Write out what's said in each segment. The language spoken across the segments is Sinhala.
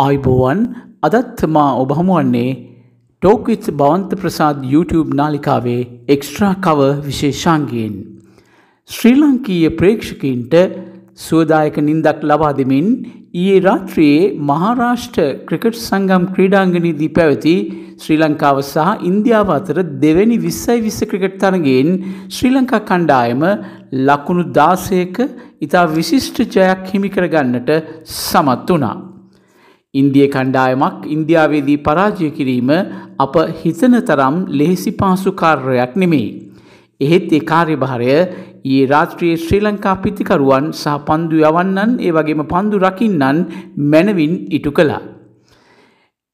ආයිබෝවන් අදත්තමා ඔබහමුවන්නේ ටෝක්විත් බවන්ත ප්‍රසාද් YouTube නාලිකාවේ එක්ස්ට්‍රා කව විශේෂාන්ගයෙන්. ශ්‍රී ලංකීය ප්‍රේක්ෂකීන්ට සුවදායක නින්දක් ලබා දෙමින් ඊයේ රාත්‍රියයේ මහාරාෂ්ට්‍ර ක්‍රිකට් සංගම් ක්‍රීඩාංගනීදී පැවති ශ්‍රී ලංකාව සහ ඉන්දියාව අතර දෙවැනි විස්සයි විස්ස ක්‍රිකට් තරගෙන් ශ්‍රී ලංකා කණ්ඩායම ලකුණු දාසයක ඉතා විශිෂ්ට ජයක් හිමිකරගන්නට සමත් වනා. ඉන්දිය කණ්ඩායමක් ඉන්දියාවේදී පරාජය කිරීම අප හිතන තරම් ලෙහෙසි පාසුකාර්රයක් නෙමෙයි. එහෙත් ඒ කාර්යභාරය ඒ රාත්‍රියයේ ශ්‍රී ලංකා පිතිකරුවන් සහ පන්දු යවන්නන් ඒ වගේම පන්දු රකින්නන් මැනවින් ඉටු කළා.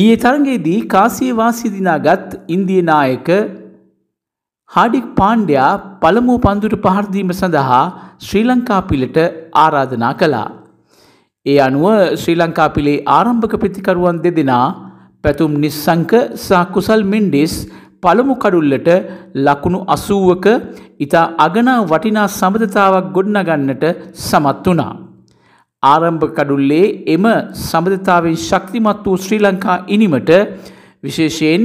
ඊයේ තරගේදී කාසිය වාසිදිනාගත් ඉන්දිය නායක හාඩික් පාණ්ඩයා පළමුූ පන්දුට පහරදීම සඳහා ශ්‍රී ලංකා පිලට ආරාධනා කලා. ඒ අනුව ශ්‍රී ලංකාපිලේ ආරම්භක ප්‍රතිකරුවන් දෙදෙනා පැතුම් නිස්සංක සහ කුසල් මෙන්ඩිස් පළමු කඩුල්ලට ලකුණු අසූුවක ඉතා අගනා වටිනා සබඳතාවක් ගොඩනගන්නට සමත් වනා. ආරම්භ කඩුල්ලේ එම සබඳතාවෙන් ශක්තිමත් වූ ශ්‍රී ලංකා ඉනිමට විශේෂයෙන්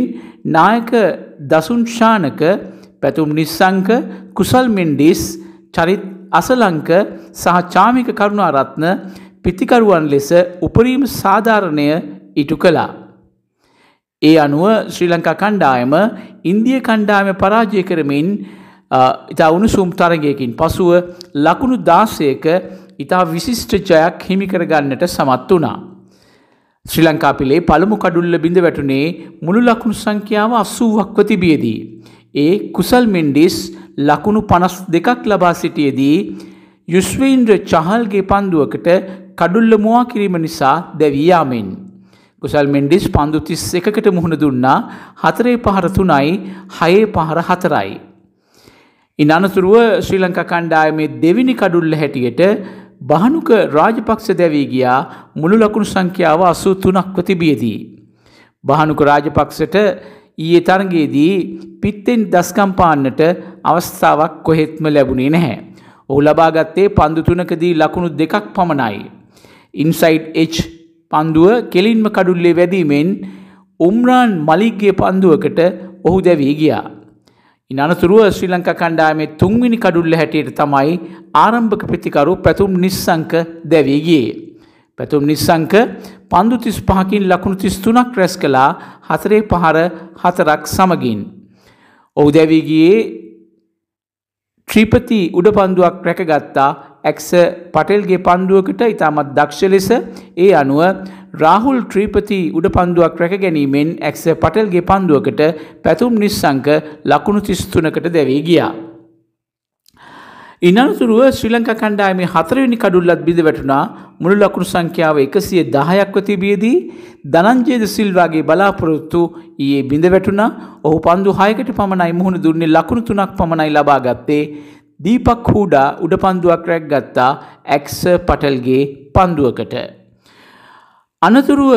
නායක දසුන්ශානක පැතුම් නිස්සංක කුසල් මෙන්ඩිස් චරිත් අසලංක සහ චාමික කරුණාරත්න පිතිකරුවන් ලෙස උපරීම සාධාරණය ඉටු කළා. ඒ අනුව ශ්‍රී ලංකා කණ්ඩායම ඉන්දිය කණ්ඩායම පරාජය කරමින් ඉතා උණුසුම් තරගයකින් පසුව ලකුණු දාසයක ඉතා විශිෂ්ට ජයක් හිමිකරගන්නට සමත් වනා. ශ්‍රී ලංකාපිලේ පළමු කඩුල්ල බිඳ වැටුනේ මුළු ලකුණු සංඛ්‍යාව අස්සුවක්ව තිබියදී. ඒ කුසල් මෙන්ඩිස් ලකුණු පනස් දෙකක් ලබා සිටියදී යුස්වීන්ද්‍ර චහල්ගේ පන්දුවකට කඩුල්ල මුවා කිරීම නිසා දැවී යාමෙන්. කුසල් මෙන්ඩිස් පන්දු තිස් එකකට මුහුණ දුන්නා හතරේ පහර තුනයි හයේ පහර හතරයි. ඉන් අනතුරුව ශ්‍රී ලංකා කණ්ඩායමේ දෙවිනි කඩුල්ල හැටියට බහනුක රාජපක්ෂ දැවී ගියා මුළු ලකුණු සංඛ්‍යාව අසූ තුනක්ව තිබියදී. බහනුක රාජපක්ෂට ඊයේ තරගයේදී පිත්තෙන් දස්කම්පාන්නට අවස්ථාවක් කොහෙත්ම ලැබුණේ නැහැ. ඔහු ලබාගත්තේ පන්දු තුනකදී ලකුණු දෙකක් පමණයි. ඉන්සයිට් එච් පන්දුව කෙලින්ම කඩුල්ලේ වැදීමෙන් උම්රාන් මලික්ගේ පන්දුවකට ඔහු දැවී ගියා. ඉන් අනතුරුව ශ්‍රී ලංකා කණ්ඩායමේ තුන්වෙනි කඩුල්ල හැටියට තමයි ආරම්භක ප්‍රතිකරු පැතුම් නිස්සංක දැවී ගියේ. පැතුම් නිස්සංක පන්දු 35කින් ලකුණු 33ක් රැස් කළා හතරේ පහර හතරක් සමගින්. ඔහු දැවී ගියේ ත්‍රිපති උඩ පන්දුවක් රැකගත්තා ඇක්ස පටෙල්ගේ පන්දුවකට ඉතාමත් දක්ෂ ලෙස ඒ අනුව රාහුල් ත්‍රීපති උඩ පන්දුවක් රැක ගැනීමෙන් ඇක්ස පටෙල්ගේ පන්දුවකට පැතුම් නිස්සංක ලකුණු තිස්තුනකට දැවී ගියා. ඉනතුරුව ශ්‍රී ලංකා කණ්ඩායමේ හතරවෙනි කඩුල්ලත් බිඳ වැටුණා මුළු ලකුණු සංඛ්‍යාව එකසිය දහයක්ව තිබියදී ධනංජයද සිල්වාගේ බලාපොරොත්තු ඊයේ බිඳ වැටුණා ඔහු පන්දු හයකට පමණයි මුහුණ දුන්නේ ලකුණු තුනක් පමණයි ලබා ගත්තේ දීපක් හූඩා උඩ පන්දුවක් රැක් ගත්තා ඇක්ස පටල්ගේ පන්දුවකට. අනතුරුව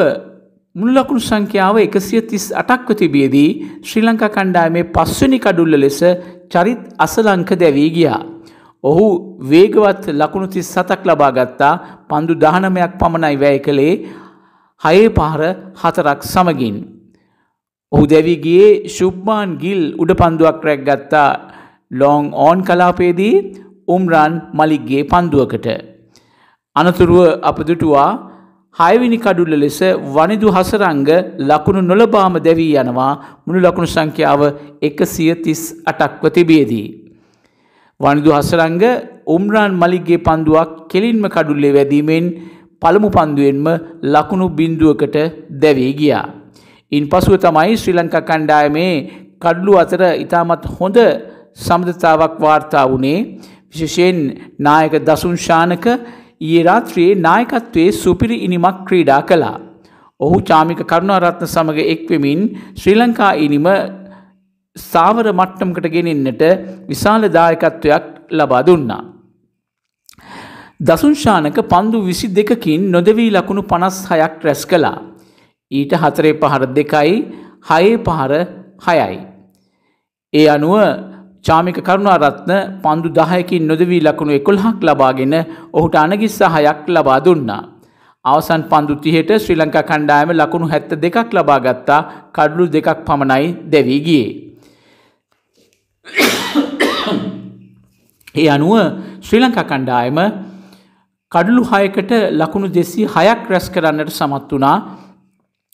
මුල්ලකුණු සංඛ්‍යාව එකසිය තිස් අටක්ව තිබියදී ශ්‍රී ලංකා කණ්ඩායමේ පස්වනි කඩුල්ල ලෙස චරිත් අසලංක දැවී ගියා. ඔහු වේගවත් ලකුණු තිස් සතක් ලබා ගත්තා පන්දු දහනමයක් පමණයි වැය කළේ හයේ පහර හතරක් සමගින්. ඔහු දැවිගේ ශුබ්මාන් ගිල් උඩ පන්දුවක් රැක් ගත්තා ලෝන් ඕන් කලාපයේදී උම්රන් මලික්ගේ පන්දුවකට. අනතුරුව අප දුටුවා හයවිනි කඩුල්ල ලෙස වනිදු හසරංග ලකුණු නොලබාම දැවී යනවා මුළු ලකුණු සංඛ්‍යාව එකසිය තිස් අටක්ව තිබියදී. වනිදු හසරංග උම්රාන් මලික්ගේ පන්දුවක් කෙලින්ම කඩුල්ලේ වැදීමෙන් පළමු පන්දුවෙන්ම ලකුණු බින්දුවකට දැවී ගියා. ඉන් පසුව තමයි ශ්‍රී ලංකා කණ්ඩායමේ කඩ්ලු අතර ඉතාමත් හොඳ සමඳතාවක් වාර්තා වුණේ විශෂයෙන් නායක දසුන්ශානක ඊරාත්‍රයේ නායකත්වයේ සුපිරි ඉනිමක් ක්‍රීඩා කළා. ඔහු චාමික කරුණාරත්න සමඟ එක්වෙමින් ශ්‍රී ලංකා ඉනිම සාවර මට්ටමකට ගෙනෙන්නට විශාල දායකත්වයක් ලබා දුන්නා. දසුන්ශානක පන්දු විසි දෙකකින් නොදවී ලකුණු පනස් හයක් රැස් කළා. ඊට හතරේ පහර දෙකයි හයේ පහර හයයි. ඒ අනුව චාමික කරුණාරත්න පන්දු දහයකින් නොදවී ලකුණු එකොළහක් ලබාගෙන ඔහුට අනගිස් සහයක් ලබා දුන්නා. අවසන් පන්දු තිහට ශ්‍රී ලංකා කණ්ඩායම ලකුණු හැත්ත දෙකක් ලබාගත්තා කඩලු දෙකක් පමණයි දැවී ගියේ. ඒ අනුව ශ්‍රී ලංකා කණ්ඩායම කඩලු හයකට ලකුණු දෙසී හයක් රැස් කරන්නට සමත් වනා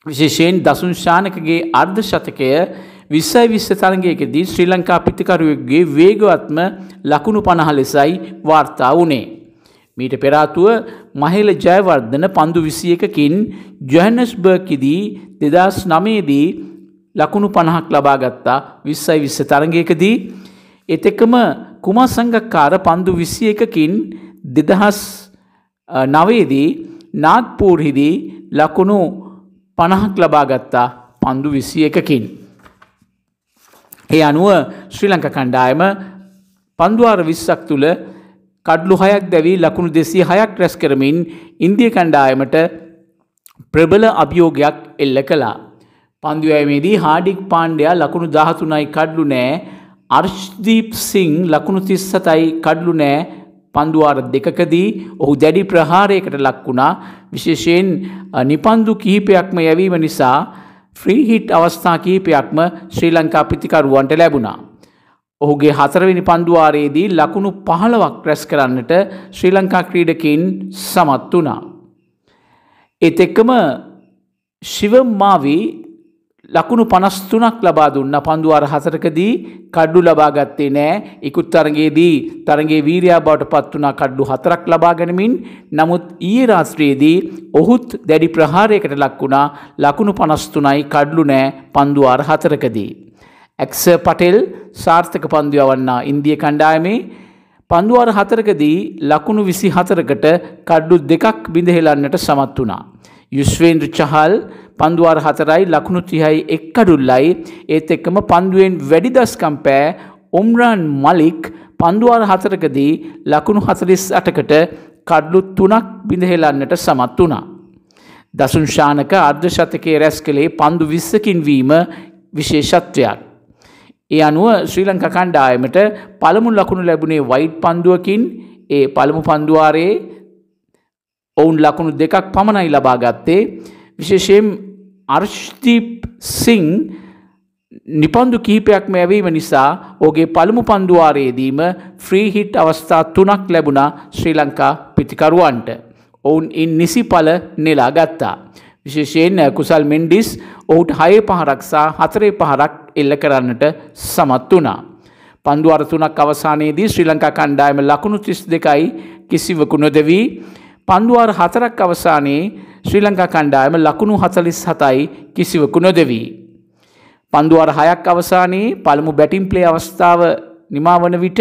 විශේෂයෙන් දසුන් ශානකගේ අර්ධ ශතකය විස්සයි විශ්ස තරගයකදී ශ්‍රී ලංකා පිතිකරුවෙක්ගේ වේගවත්ම ලකුණු පණහ ලෙසයි වාර්තා වුණේ. මීට පෙරාතුව මහිල ජයවර්ධන පන්දු විසියකකින් ජොහනස්බර්කිදී දෙදස් නමේදී ලකුණු පණහක් ලබාගත්තා විස්සයි විස්ස තරගයකදී. එතෙකම කුමා සංගක්කාර පන්දු විසිය එකකින් දෙදහස් නවේදී නාග්පූර්හිදී ලකුණු පණහක් ලබාගත්තා පන්දු විසිය එකකින්. ඒ අනුව ශ්‍රී ලංක කණ්ඩායම පන්දුවාර විස්සක් තුළ කඩ්ලු හයක් දැවී ලකුණු දෙසී හයක් රැස් කරමින් ඉන්දිය කණ්ඩායමට ප්‍රබල අභියෝගයක් එල්ල කළා. පන්දුවෑමේදී හාඩික් පාණ්ඩයා ලකුණු දහතුනයි කඩ්ලු නෑ අර්ශ්දීප් සිං ලකුණු තිස්සතයි කඩ්ලු නෑ පන්දුවාර දෙකකදී ඔහු දැඩි ප්‍රහාරයකට ලක්වුණා විශේෂයෙන් නිපන්දු කිහිපයක්ම යැවීම නිසා ෆ්‍රීහිට් අවස්ථා කීපයක්ම ශ්‍රී ලංකා පිතිකරුවන්ට ලැබුණා. ඔහුගේ හතරවෙනි පන්දුවාරයේදී ලකුණු පහළවක් රැස් කරන්නට ශ්‍රී ලංකා ක්‍රීඩකින් සමත් වනා. එත් එක්කම ශිවම්මාවී ලකුණු පනස්තුනක් ලබා දුන්න පන්දු අරහසරකදී කඩ්ඩු ලබා ගත්තේ නෑ ඉකුත් තරගේදී තරගේ වීරයා බවට පත්වනා කඩ්ඩු හතරක් ලබා ගැනමින් නමුත් ඊ රාස්ත්‍රයේදී ඔහුත් දැඩි ප්‍රහාරයකට ලක්වුණා ලකුණු පනස්තුනයි කඩ්ලු නෑ පන්දු අරහතරකදී. ඇක්ස පටෙල් සාර්ථක පන්දු අවන්නා ඉන්දිය කණ්ඩායමේ පන්දුවර හතරකදී ලකුණු විසි හතරකට කඩ්ඩු දෙකක් බිඳහෙලන්නට සමත් වනා. යුස්වේන්ද්‍ර චහල් පන්දුවාර හතරයි ලකුණු තිහයි එක්කඩුල්ලයි ඒත් එක්කම පන්දුවෙන් වැඩිදස්කම් පෑ උම්රාන් මලික් පන්දුවාර හතරකදී ලකුණු හතලිස් අටකට කඩ්ලු තුනක් බිඳහෙලන්නට සමත් වුණා. දසුන්ශානක අර්ධශතකයේ රැස් කළේ පන්දු විස්සකින්වීම විශේෂත්වයක්. ඒ අනුව ශ්‍රී ලංක කණ්ඩායමට පළමු ලකුණු ලැබුණේ වයිට් පන්දුවකින් ඒ පළමු පන්දුවාරයේ ඔවුන් ලකුණු දෙකක් පමණයි ලබා ගත්තේ විශේෂයෙන් අර්ෂ්දීප් සිං නිපන්දු කීපයක් මැවීම නිසා ඕගේ පළමු පන්දුවාරයේදීම ෆ්‍රී හිට් අවස්ථා තුනක් ලැබුණා ශ්‍රී ලංකා පිතිකරුවන්ට. ඔවුන් ඉන් නිසි පල නෙලා ගත්තා. විශේෂයෙන් කුසල් මෙන්ඩිස් ඔහුට හයේ පහරක්සා හතරේ පහරක් එල්ල කරන්නට සමත් වනා. පන්දු අරතුනක් අවසානයේදී ශ්‍රී ලංකා කණ්ඩායම ලකුණු තිස් දෙකයි කිසිවකු නොදවී පන්දුවාර හතරක් අවසානයේ ශ්‍රී ලංකා කණ්ඩායම ලකුණු හතලිස් හතයි කිසිවකු නොදෙවී. පන්දුවාර හයක් අවසානයේ පළමු බැටිම් ප්ලේ අවස්ථාව නිමාවන විට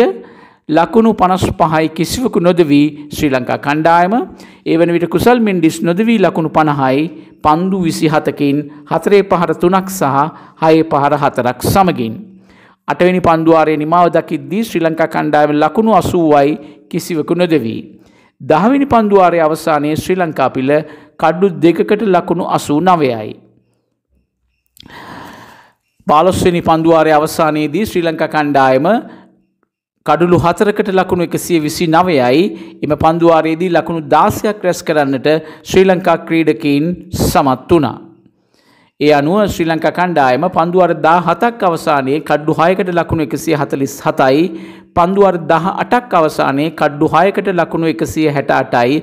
ලකුණු පනස් පහයි කිසිවකු නොදවී ශ්‍රී ලංකා කණ්ඩායම ඒ වන විට කුසල් මෙන්ඩිස් නොදවී ලකුණු පණහයි පන්දු විසි හතකින් හතරේ පහර තුනක් සහ හයේ පහර හතරක් සමගින්. අටවැනි පන්දුවාරය නිමාව දකිද්දී ශ්‍රී ලංකා කණ්ඩායම ලකුණු අසූුවයි කිසිවකු නොදවී. දහවිනි පන්දුවාරය අවසානයේ ශ්‍රී ලංකාපිල කඩ්ඩු දෙකකට ලකුණු අසූ නවයයි. පාලොස්වනි පන්දුවාරය අවසානයේදී ශ්‍රී ලංකා කණ්ඩායම කඩුළු හතරකට ලකුණු එකසිය විසි නවයයි එම පන්දුවාරයේදී ලකුණු දාසයක් රැස් කරන්නට ශ්‍රී ලංකා ක්‍රීඩකීන් සමත් වනා. ඒ අනුව ශ්‍රී ලංකා කණ්ඩායම පන්දු අර 17ක් අවසානයේ කඩ්ඩු 6කට ලකුණු 147යි පන්දු අර 18ක් අවසානයේ කඩ්ඩු 6කට ලකුණු 168යි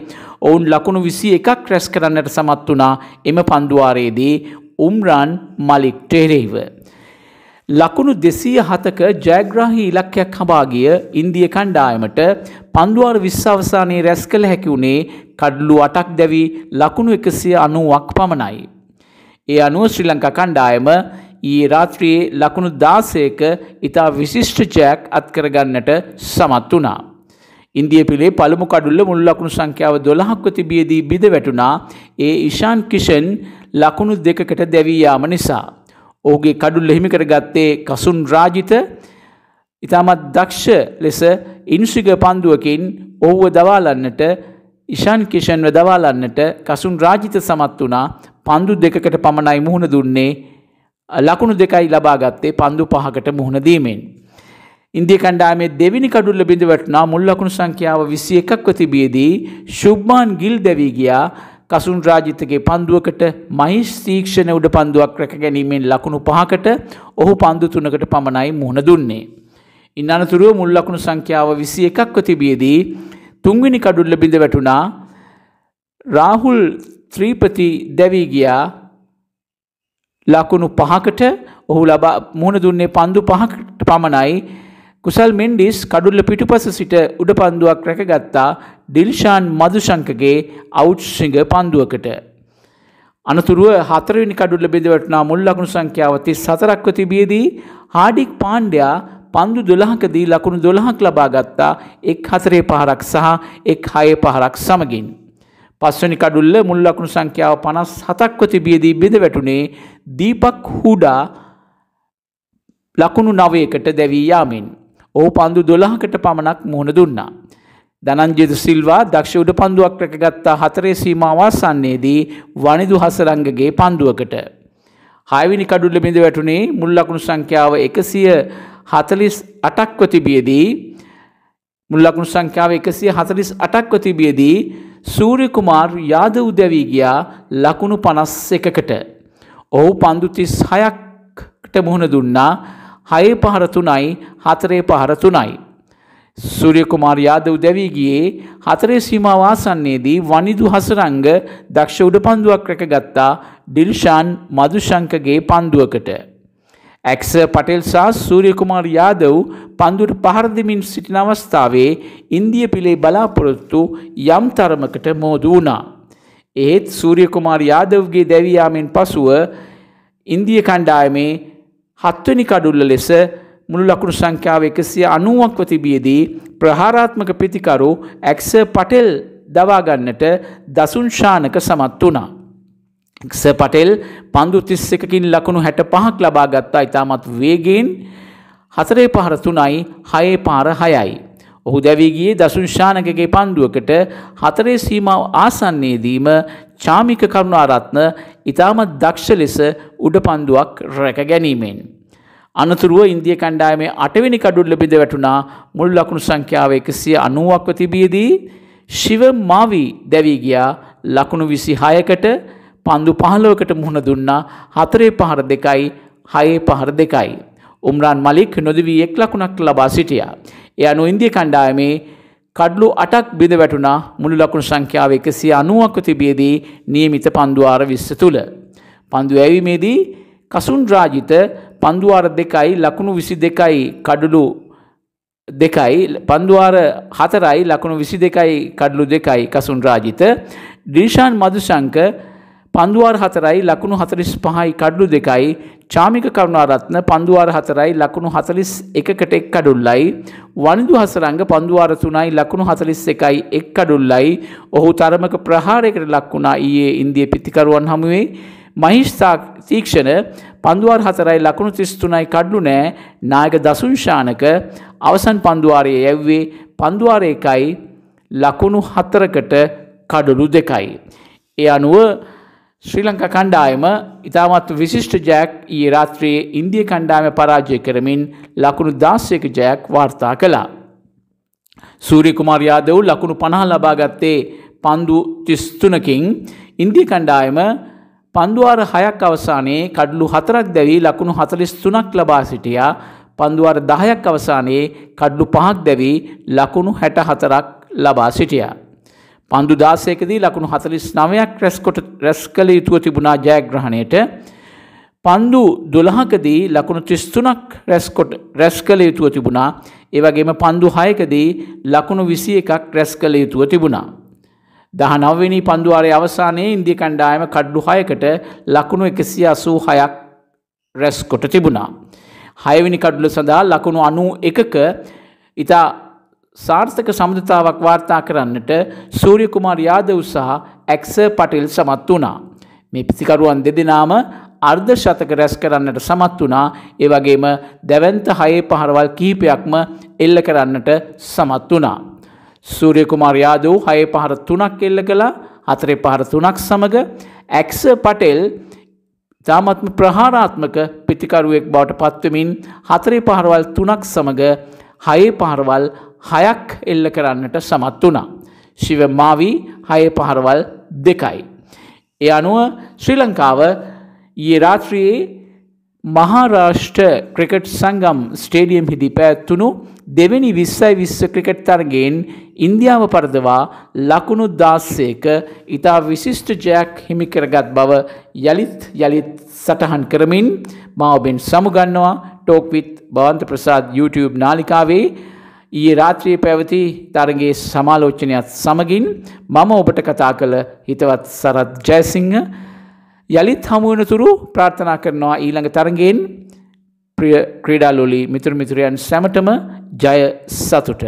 ඔවුන් ලකුණු 21ක් රැස් කරන්නට සමත් වුණා එම පන්දුවාරයේදී උම්රාන් මලික් ටෙරේව ලකුණු දෙසීය හතක ජයග්‍රාහි ඉලක්කයක් හබාගිය ඉන්දිය කණ්ඩායමට පන්දුවාර විශ්වාවසානයේ රැස් කළ හැකි වුණේ කඩ්ලු අටක් දැවී ලකුණු එකසිය අනුවක් පමණයි. ඒ අනුව ශ්‍රී ලංකා කණ්ඩායම ඊ රාත්‍රියයේ ලකුණු දාසයක ඉතා විශිෂ්ට ජෑක් අත්කරගන්නට සමත් වනා. ඉන්දිය පිළේ පළමු කඩුල්ල මුල් ලකුණු සංඛ්‍යාව දොළහක්ව තිබියදී බිඳ වැටුනා ඒ ඉශාන් කිෂන් ලකුණු දෙකකට දැවීයාම නිසා. ඔහුගේ කඩුල් එහිමි කරගත්තේ කසුන් රාජිත ඉතාමත් දක්ෂ ලෙස ඉන්සිග පන්දුවකින් ඔහුව දවාලන්නට ඉශාන් කිෂන්ව දවාලන්නට කසුන් රාජිත සමත් වනා පන්දු දෙකකට පමණයි මුහුණ දුන්නේ ලකුණු දෙකයි ලබාගත්තේ පන්දු පහකට මුහුණ දීමෙන්. ඉන්දිය කණ්ඩාමේ දෙවිනි කඩුල්ල බිඳවටනා මුල් ලකුණු සංඛ්‍යාව විසි එකක්ව තිබියදී ශුභ්මාන් ගිල් දැවී ගියා කසුන් රාජිතගේ පන්දුවකට මහිස් තීක්ෂණ උඩ පන්දුවක් රැක ගැනීමෙන් ලකුණු පහකට ඔහු පන්දු තුනකට පමණයි මුහුණ දුන්නේ. ඉන් අනතුරුව මුල් ලකුණු සංඛ්‍යාව විසි එකක්ව තිබියදී තුන්වෙනි කඩුල්ල බිඳ වැටුණා රාහුල් ත්‍රීපති දැවී ගියා ලකුණු පහකට ඔහු ලබා මුහුණ දුන්නේ පන්දු පහකට පමණයි කුසල් මෙන්ඩිස් කඩුල්ල පිටුපස සිට උඩ පන්දුවක් රැකගත්තා ඩිල්ෂාන් මදුශංකගේ අවුට්සිංග පන්දුවකට. අනතුරුව හතරවිනි කඩුල්ල බෙදවටනා මුල් ලකුණු සංඛ්‍යාව තිස් සතරක්ව තිබියදී හාඩික් පාණ්ඩයා පන්දු දොළහකදී ලකුණු දොළහක් ලබා ගත්තා එක් හතරේ පහරක් සහ එක් හයේ පහරක් සමගින්. පස්වනි කඩුල්ල මුල් ලකුණු සංඛ්‍යාව 57ක්ව තිබියදී බෙද වැටුනේ දීපක් හුඩා ලකුණු 9කට දැවී යාමෙන් ඔහු පන්දු 12කට පමණක් මුහුණ දුන්නා. ධනංජිත සිල්වා දක්ෂ උඩ පන්දුවක් රැකගත් හතරේ සීමාව අවසන්නයේදී වනිදු හසරංගගේ පන්දුවකට හයවෙනි කඩුල්ල බිඳ වැටුනේ මුල් ලකුණු සංඛ්‍යාව 148ක්ව තිබියදී මුල් ලකුණු සංඛ්‍යාව 148ක්ව තිබියදී සූරයකුමාර් යාද උදැවී ගියා ලකුණු පනස් එකකට. ඔහු පන්දුතිස් හයක්ට මුහුණ දුන්නා හයේ පහරතුනයි හතරේ පහරතුනයි. සූරයකුමාර් යාද උදැවී ගියේ හතරේ සීමවාසන්නේදී වනිදු හසරංග දක්ෂ උඩ පන්දුවක් රැකගත්තා ඩිල්ෂාන් මදුශංකගේ පන්දුවකට. ඇක්ස පටෙල් සහ සූරියකුමාර යාදව් පන්දුට පහරදිමින් සිටින අවස්ථාවේ ඉන්දිය පිළේ බලාපොරොත්තු යම් තරමකට මෝදු වුණා. ඒත් සූරියකුමාර යාදව්ගේ දැවයාමෙන් පසුව ඉන්දිය කණ්ඩායමේ හත්වනි කඩුල්ල ලෙස මුළු ලකුණු සංඛ්‍යාව එකසිය අනුවක්ව තිබියදී ප්‍රහාරාත්මක පිතිකරු ඇක්ස පටෙල් දවාගන්නට දසුන්ශානක සමත් වනා. ක්ෂ පටෙල් පන්දු 31කින් ලකුණු 65ක් ලබා ගත්තා. ඉතාමත් වේගයෙන් හතරේ පහර 3යි, හයේ පාර 6යි. ඔහු දැවී ගියේ දසුන් ශානකගේ පන්දුවකට හතරේ සීමාව ආසන්නයේදීම චාමික කරුණාරත්න ඉතාමත් දක්ෂ ලෙස උඩ පන්දුවක් රැක ගැනීමෙන්. අනතුරුව ඉන්දිය කණ්ඩායමේ අටවෙනි කඩුල්ල බිඳ වැටුණා මුල් ලකුණු සංඛ්‍යාව 190ක්ව තිබියදී ශිව මාවි දැවී ගියා ලකුණු 26කට පන්දු පහලෝකට මුහුණ දුන්නා හතරේ පහර දෙකයි හයේ පහර දෙකයි. උම්රාන් මලික් නොදවී එක් ලකුණක් ලබා සිටියා. එය අනු ඉන්දිය කණ්ඩායමේ කඩ්ලු අටක් බිඳ වැටුණා මුළු ලකුණු සංඛ්‍යාව එකසිය අනුවක්ක තිබියදී නියමිත පන්දුවාර විස්ස තුළ. පන්දු ඇවිමේදී කසුන් රාජිත පන්දුවාර දෙකයි ලකුණු විසි දෙකයි කඩුලු දෙකයි පන්දුවාර හතරයි ලකුණු විසි දෙකයි කඩලු දෙකයි කසුන් රාජිත ඩිල්ෂාන් මදුශංක පන්දුවාර හතරයි ලකුණු හතරිස් පහයි කඩ්ඩු දෙකයි චාමික කරුණාරත්න පන්දුවාර හතරයි ලකුණු හතලිස් එකකට එක් කඩුල්ලයි වනිදු හසරංග පන්දුවාර තුනයි ලකුණු හතලිස් එකයි එක් කඩුල්ලයි ඔහු තරමක ප්‍රහාරයකට ලක්වුණා ඊයේ ඉන්දිය පිතිකරුවන් හමුවේ මහිෂ්සා තීක්ෂණ පන්දුවාර් හතරයි ලකුණු තිස්තුනයි කඩ්ඩු නෑ නායක දසුංශානක අවසන් පන්දුවාරය යැව්වේ පන්දුවාරයකයි ලකුණු හතරකට කඩලු දෙකයි. ඒ අනුව ශ්‍රී ලංකා කණ්ඩායම ඉතාමත් විශිෂ්ට ජෑක් ඊ රාත්‍රයේ ඉන්දිය කණ්ඩායම පරාජය කරමින් ලකුණු දාස්සයක ජයක් වාර්තා කළා. සූරිකුමාර යාදව් ලකුණු පණහ ලබාගත්තේ පන්දු තිස්තුනකින් ඉන්දිය කණ්ඩායම පන්දුවාර හයක් අවසානයේ කඩලු හතරක් දැවී ලකුණු හතලිස් තුනක් ලබා සිටියා පන්දුවාර දහයක් අවසානයේ කඩ්ලු පහක් දැවී ලකුණු හැට හතරක් ලබා සිටියා. පන්දු දාසයකදී ලකුණු හතලිස් නවයක් රැස්කොට රැස් කළ යුතුව තිබුණා ජයග්‍රහණයට පන්දු දොළහකදී ලකුණු තිස්තුනක් රැස්කොට රැස් කළ යුතුව තිබුණා ඒවගේම පන්දු හයකදී ලකුණු විසි එකක් රැස් කළ යුතුව තිබුණා. දහනවවෙනි පන්දුවාරය අවසානයේ ඉන්දිය කණ්ඩායම කඩ්ඩු හයකට ලකුණු එකසිය අසූ හයක් රැස්කොට තිබුණා. හයවිනි කඩුල සඳහා ලකුණු අනු එකක ඉතා සාර්ථක සමුදතාවක් වාර්තා කරන්නට සූරියකුමාර් යාදව සහ ඇක්ස පටිල් සමත් වුණා. මේ පිසිකරුවන් දෙදෙනාම අර්ධ ශතක රැස් කරන්නට සමත් වුණා ඒ වගේම දැවන්ත හයේ පහරවල් කීපයක්ම එල්ල කරන්නට සමත් වුණා. සූරියකුමාර් යාදව හයේ පහර තුනක් එල්ල කළා හතරේ පහර තුනක් සමඟ ඇක්ස පටෙල් තාමත්ම ප්‍රහාරාත්මක පිතිකරුවෙක් බවට පත්වමින් හතරේ පහරවල් තුනක් සමඟ හයේ පහරවල් හයක් එල්ල කරන්නට සමත් වනා. ශිවමාවී හය පහරවල් දෙකයි. ඒ අනුව ශ්‍රී ලංකාව ඊරාත්‍රයේ මහාරාෂ්ට ක්‍රිකට් සංගම් ස්ටේඩියම් හිදි පැත්තුුණු දෙවැනි විස්සයි විස්ස ක්‍රිකට් තරගෙන් ඉන්දියාව පරදවා ලකුණු දාස්සේක ඉතා විශිෂ්ට ජයක් හිමිකරගත් බව යළිත් යළිත් සටහන් කරමින් මාඔබෙන් සමුගන්නවා ටෝක්විත් බවන්ත ප්‍රසාත් YouTube නාලිකාවේ ඊයේ රාත්‍රියේ පැවති තරගයේ සමාලෝචනයත් සමගින් මම ඔබට කතා කළ හිතවත් සරත් ජයසිංහ යළිත් හමුවනතුරු ප්‍රාර්ථනා කරනවා ඊළඟ තරගෙන් ප්‍රිය ක්‍රීඩාලොලි මිතුර මිතුරයන් සැමටම ජය සතුට.